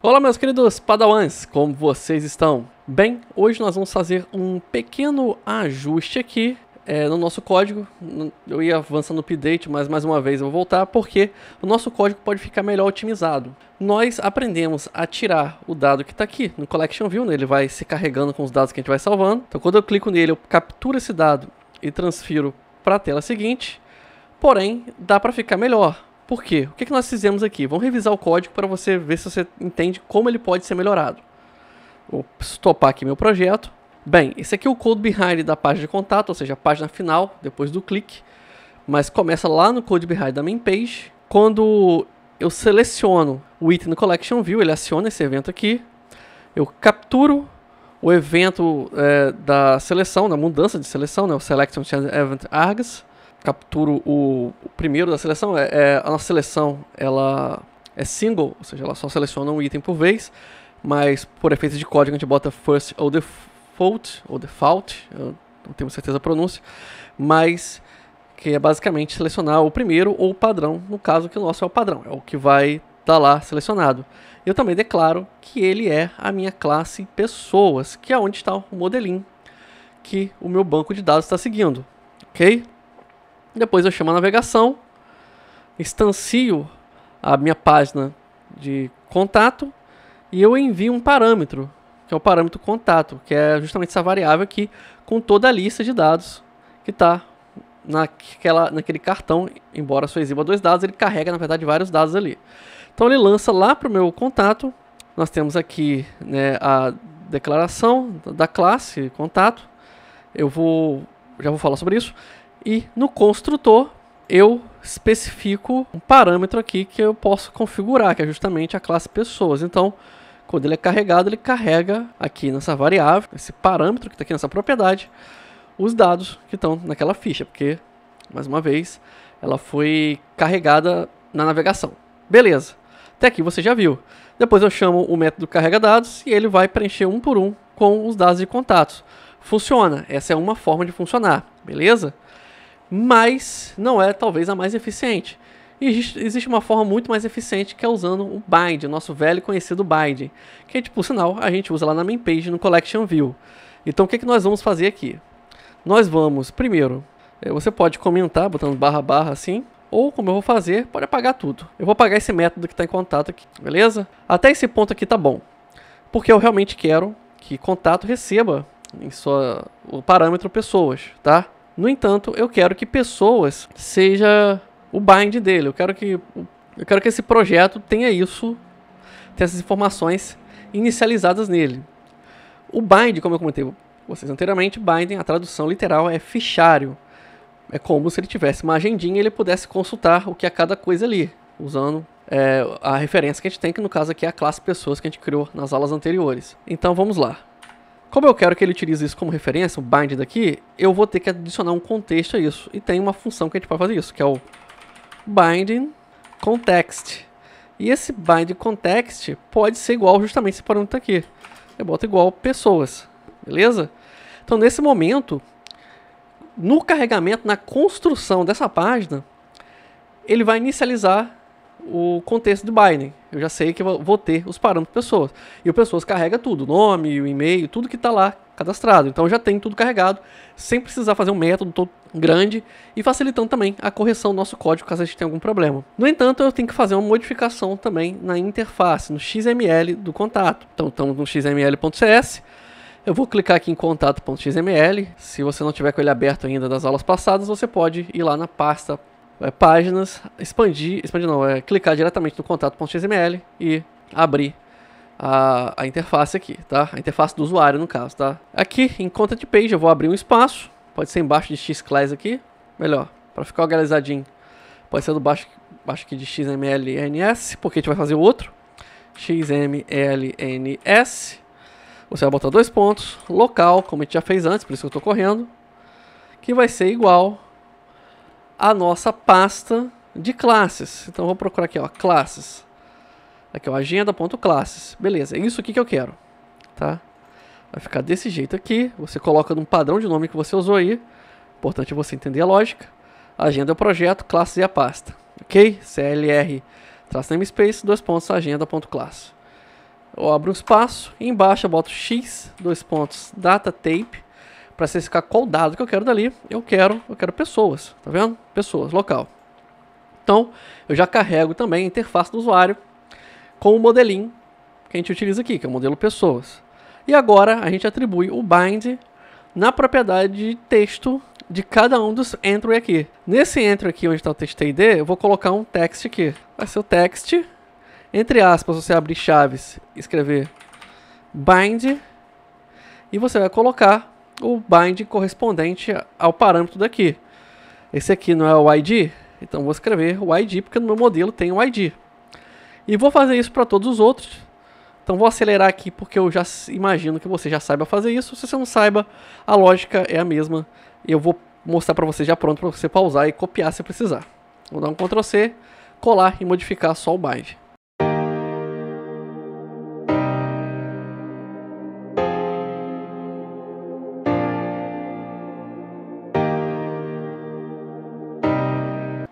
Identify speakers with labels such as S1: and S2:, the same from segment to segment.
S1: Olá meus queridos padawans, como vocês estão? Bem, hoje nós vamos fazer um pequeno ajuste aqui é, no nosso código. Eu ia avançando no update, mas mais uma vez eu vou voltar porque o nosso código pode ficar melhor otimizado. Nós aprendemos a tirar o dado que está aqui no Collection View, né? ele vai se carregando com os dados que a gente vai salvando. Então quando eu clico nele, eu capturo esse dado e transfiro para a tela seguinte. Porém, dá para ficar melhor. Por quê? O que, é que nós fizemos aqui? Vamos revisar o código para você ver se você entende como ele pode ser melhorado. Vou stopar aqui meu projeto. Bem, esse aqui é o code behind da página de contato, ou seja, a página final, depois do clique. Mas começa lá no code behind da main page. Quando eu seleciono o item no collection view, ele aciona esse evento aqui. Eu capturo o evento é, da seleção, da mudança de seleção, né, o selection event args capturo o, o primeiro da seleção, é, é, a nossa seleção ela é single, ou seja, ela só seleciona um item por vez, mas por efeito de código a gente bota first ou default, ou default, eu não tenho certeza a pronúncia, mas que é basicamente selecionar o primeiro ou o padrão, no caso que o nosso é o padrão, é o que vai estar tá lá selecionado. Eu também declaro que ele é a minha classe pessoas, que é onde está o modelinho que o meu banco de dados está seguindo, ok? Depois eu chamo a navegação, instancio a minha página de contato e eu envio um parâmetro, que é o parâmetro contato, que é justamente essa variável aqui com toda a lista de dados que está naquela, naquele cartão, embora só exiba dois dados, ele carrega, na verdade, vários dados ali. Então ele lança lá para o meu contato, nós temos aqui né, a declaração da classe contato, eu vou já vou falar sobre isso. E no construtor, eu especifico um parâmetro aqui que eu posso configurar, que é justamente a classe pessoas. Então, quando ele é carregado, ele carrega aqui nessa variável, esse parâmetro que está aqui nessa propriedade, os dados que estão naquela ficha, porque, mais uma vez, ela foi carregada na navegação. Beleza, até aqui você já viu. Depois eu chamo o método carrega dados e ele vai preencher um por um com os dados de contatos. Funciona, essa é uma forma de funcionar, beleza? mas não é talvez a mais eficiente. E existe uma forma muito mais eficiente que é usando o bind, o nosso velho conhecido bind, que tipo, por sinal a gente usa lá na main page no collection view. Então o que, é que nós vamos fazer aqui? Nós vamos, primeiro, eh, você pode comentar botando barra barra assim, ou como eu vou fazer, pode apagar tudo. Eu vou apagar esse método que está em contato aqui, beleza? Até esse ponto aqui tá bom, porque eu realmente quero que contato receba em sua, o parâmetro pessoas, tá? No entanto, eu quero que pessoas seja o bind dele. Eu quero que eu quero que esse projeto tenha isso, tenha essas informações inicializadas nele. O bind, como eu comentei vocês anteriormente, binding, a tradução literal é fichário. É como se ele tivesse uma agendinha e ele pudesse consultar o que é cada coisa ali, usando é, a referência que a gente tem, que no caso aqui é a classe pessoas que a gente criou nas aulas anteriores. Então vamos lá. Como eu quero que ele utilize isso como referência, o bind daqui, eu vou ter que adicionar um contexto a isso. E tem uma função que a gente pode fazer isso, que é o bind context. E esse bind context pode ser igual justamente esse parâmetro aqui. Eu boto igual pessoas, beleza? Então, nesse momento, no carregamento, na construção dessa página, ele vai inicializar o contexto do Binance. Eu já sei que eu vou ter os parâmetros pessoas. E o pessoas carrega tudo, nome, o e-mail, tudo que está lá cadastrado. Então eu já tenho tudo carregado, sem precisar fazer um método todo grande e facilitando também a correção do nosso código caso a gente tenha algum problema. No entanto, eu tenho que fazer uma modificação também na interface, no XML do contato. Então estamos no xml.cs. Eu vou clicar aqui em contato.xml. Se você não tiver com ele aberto ainda das aulas passadas, você pode ir lá na pasta é, páginas, expandir, expandir não, é clicar diretamente no contato.xml e abrir a, a, interface aqui, tá? A interface do usuário, no caso, tá? Aqui, em content page, eu vou abrir um espaço, pode ser embaixo de xclass aqui, melhor, para ficar organizadinho. Pode ser do baixo, baixo aqui de xmlns, porque a gente vai fazer outro. xmlns, você vai botar dois pontos, local, como a gente já fez antes, por isso que eu estou correndo, que vai ser igual a nossa pasta de classes. Então vou procurar aqui, ó, classes. Aqui, ó, agenda.classes. Beleza, é isso aqui que eu quero, tá? Vai ficar desse jeito aqui. Você coloca num padrão de nome que você usou aí. Importante você entender a lógica. Agenda é o projeto, classe é a pasta. Ok? CLR, namespace, dois pontos, agenda.classes. Eu abro um espaço, embaixo eu boto x, dois pontos, data tape para especificar qual dado que eu quero dali, eu quero, eu quero pessoas, tá vendo? Pessoas, local. Então, eu já carrego também a interface do usuário com o modelinho que a gente utiliza aqui, que é o modelo pessoas. E agora a gente atribui o bind na propriedade de texto de cada um dos entry aqui. Nesse entry aqui, onde está o text ID, eu vou colocar um text aqui. Vai ser o text, entre aspas, você abrir chaves, escrever bind, e você vai colocar o bind correspondente ao parâmetro daqui. Esse aqui não é o id? Então vou escrever o id porque no meu modelo tem o id. E vou fazer isso para todos os outros. Então vou acelerar aqui porque eu já imagino que você já saiba fazer isso. Se você não saiba, a lógica é a mesma. Eu vou mostrar para você já pronto para você pausar e copiar se precisar. Vou dar um Ctrl C, colar e modificar só o bind.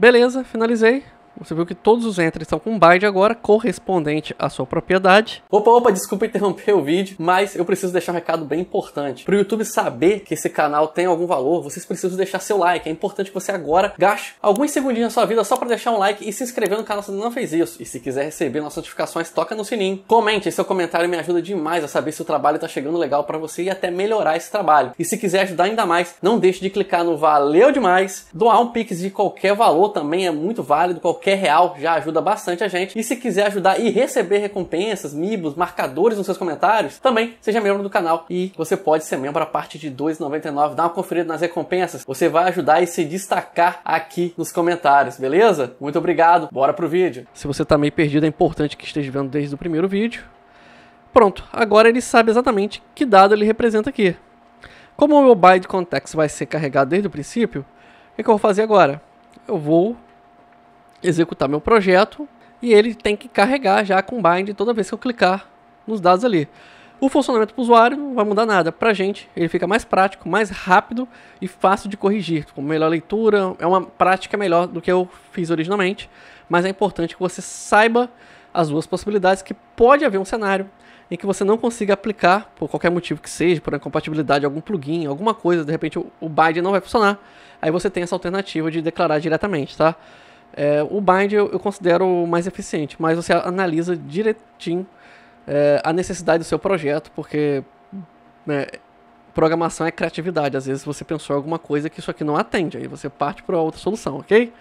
S1: Beleza, finalizei. Você viu que todos os entries estão com byte agora, correspondente à sua propriedade. Opa, opa, desculpa interromper o vídeo, mas eu preciso deixar um recado bem importante. Para o YouTube saber que esse canal tem algum valor, vocês precisam deixar seu like. É importante que você agora gaste alguns segundinhos da sua vida só para deixar um like e se inscrever no canal se não fez isso. E se quiser receber nossas notificações, toca no sininho. Comente, seu comentário me ajuda demais a saber se o trabalho está chegando legal para você e até melhorar esse trabalho. E se quiser ajudar ainda mais, não deixe de clicar no valeu demais. Doar um pix de qualquer valor também é muito válido, qualquer qualquer real já ajuda bastante a gente. E se quiser ajudar e receber recompensas, mimos, marcadores nos seus comentários, também seja membro do canal e você pode ser membro a partir de 2,99. Dá uma conferida nas recompensas, você vai ajudar e se destacar aqui nos comentários, beleza? Muito obrigado, bora pro vídeo. Se você tá meio perdido, é importante que esteja vendo desde o primeiro vídeo. Pronto, agora ele sabe exatamente que dado ele representa aqui. Como o meu byte context vai ser carregado desde o princípio, o que eu vou fazer agora? Eu vou executar meu projeto e ele tem que carregar já com bind toda vez que eu clicar nos dados ali. O funcionamento para o usuário não vai mudar nada. Para a gente, ele fica mais prático, mais rápido e fácil de corrigir, com tipo, melhor leitura. É uma prática melhor do que eu fiz originalmente, mas é importante que você saiba as duas possibilidades, que pode haver um cenário em que você não consiga aplicar, por qualquer motivo que seja, por incompatibilidade, algum plugin, alguma coisa, de repente o, o bind não vai funcionar. Aí você tem essa alternativa de declarar diretamente, tá? É, o bind eu, eu, considero mais eficiente, mas você analisa direitinho é, a necessidade do seu projeto, porque né, programação é criatividade. Às vezes você pensou alguma coisa que isso aqui não atende, aí você parte para outra solução, ok?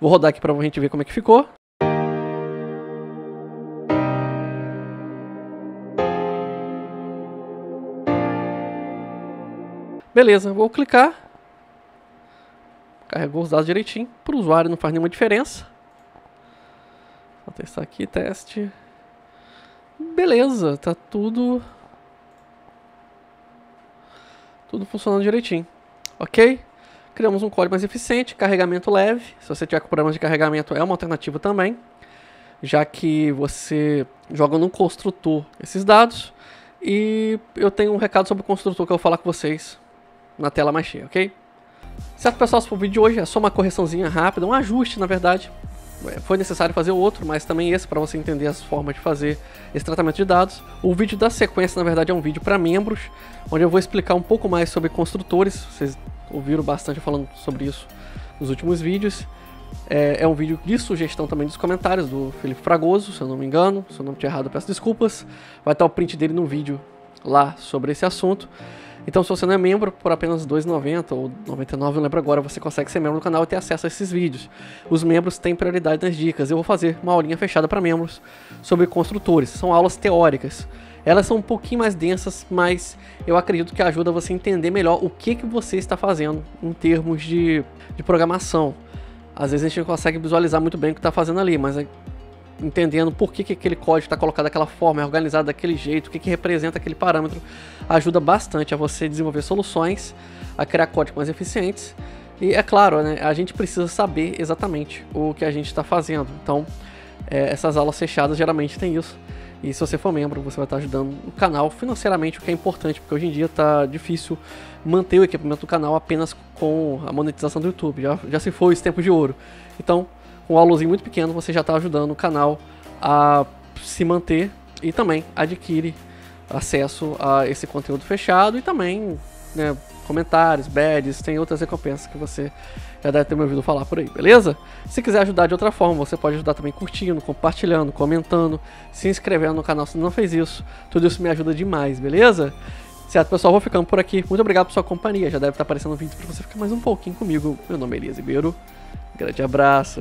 S1: Vou rodar aqui para a gente ver como é que ficou. Beleza, vou clicar carregou os dados direitinho. Para o usuário não faz nenhuma diferença. Vou testar aqui, teste. Beleza, tá tudo... Tudo funcionando direitinho. Ok? Criamos um código mais eficiente, carregamento leve. Se você tiver com problemas de carregamento, é uma alternativa também. Já que você joga no construtor esses dados. E eu tenho um recado sobre o construtor que eu vou falar com vocês na tela mais cheia, ok? Certo, pessoal, esse foi o vídeo de hoje. É só uma correçãozinha rápida, um ajuste, na verdade. É, foi necessário fazer outro, mas também esse para você entender as formas de fazer esse tratamento de dados. O vídeo da sequência, na verdade, é um vídeo para membros, onde eu vou explicar um pouco mais sobre construtores. Vocês ouviram bastante falando sobre isso nos últimos vídeos. É, é, um vídeo de sugestão também dos comentários do Felipe Fragoso, se eu não me engano. Se eu não tiver errado, eu peço desculpas. Vai estar o print dele no vídeo lá sobre esse assunto. Então, se você não é membro por apenas 2,90 ou 99, não lembro agora, você consegue ser membro do canal e ter acesso a esses vídeos. Os membros têm prioridade nas dicas. Eu vou fazer uma aulinha fechada para membros sobre construtores. São aulas teóricas. Elas são um pouquinho mais densas, mas eu acredito que ajuda você a entender melhor o que, que você está fazendo em termos de, de programação. Às vezes a gente não consegue visualizar muito bem o que está fazendo ali, mas entendendo por que, que aquele código está colocado daquela forma, é organizado daquele jeito, o que, que representa aquele parâmetro, ajuda bastante a você desenvolver soluções, a criar códigos mais eficientes. E é claro, né, a gente precisa saber exatamente o que a gente está fazendo. Então, é, essas aulas fechadas geralmente tem isso. E se você for membro, você vai estar ajudando o canal financeiramente, o que é importante, porque hoje em dia está difícil manter o equipamento do canal apenas com a monetização do YouTube. Já, já se foi esse tempo de ouro. Então, com um valorzinho muito pequeno, você já está ajudando o canal a se manter e também adquire acesso a esse conteúdo fechado e também né, comentários, badges, tem outras recompensas que você já deve ter me ouvido falar por aí, beleza? Se quiser ajudar de outra forma, você pode ajudar também curtindo, compartilhando, comentando, se inscrevendo no canal se não fez isso. Tudo isso me ajuda demais, beleza? Certo, pessoal, vou ficando por aqui. Muito obrigado pela sua companhia. Já deve estar aparecendo um vídeo para você ficar mais um pouquinho comigo. Meu nome é Elias Ribeiro Grande abraço.